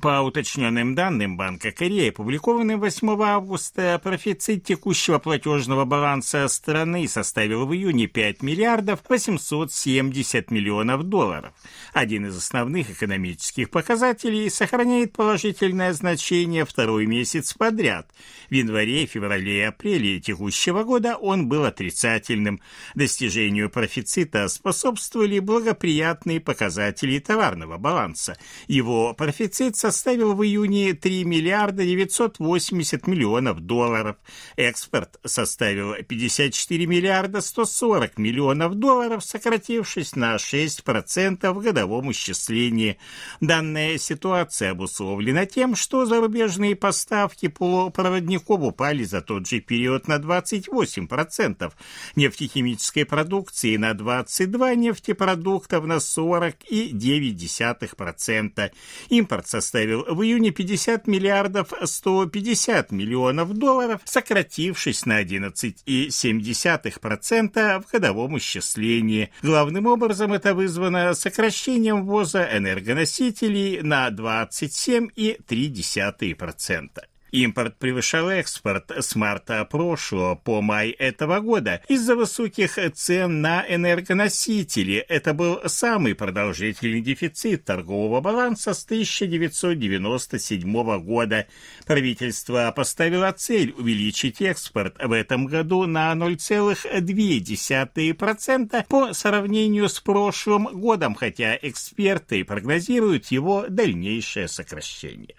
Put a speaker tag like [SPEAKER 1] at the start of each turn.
[SPEAKER 1] По уточненным данным Банка Кореи, опубликованным 8 августа, профицит текущего платежного баланса страны составил в июне 5 миллиардов 870 миллионов долларов. Один из основных экономических показателей сохраняет положительное значение второй месяц подряд. В январе, феврале и апреле текущего года он был отрицательным. Достижению профицита способствовали благоприятные показатели товарного баланса. Его профицит составил в июне 3 миллиарда 980 миллионов долларов. Экспорт составил 54 миллиарда 140 миллионов долларов, сократившись на 6% в годовом исчислении. Данная ситуация обусловлена тем, что зарубежные поставки полупроводников упали за тот же период на 28%, нефтехимической продукции на 22, нефтепродуктов на 40,9%. Импорт составил составил в июне 50 миллиардов 150 миллионов долларов, сократившись на 11,7% в годовом исчислении. Главным образом это вызвано сокращением ввоза энергоносителей на 27,3%. Импорт превышал экспорт с марта прошлого по май этого года из-за высоких цен на энергоносители. Это был самый продолжительный дефицит торгового баланса с 1997 года. Правительство поставило цель увеличить экспорт в этом году на 0,2% по сравнению с прошлым годом, хотя эксперты прогнозируют его дальнейшее сокращение.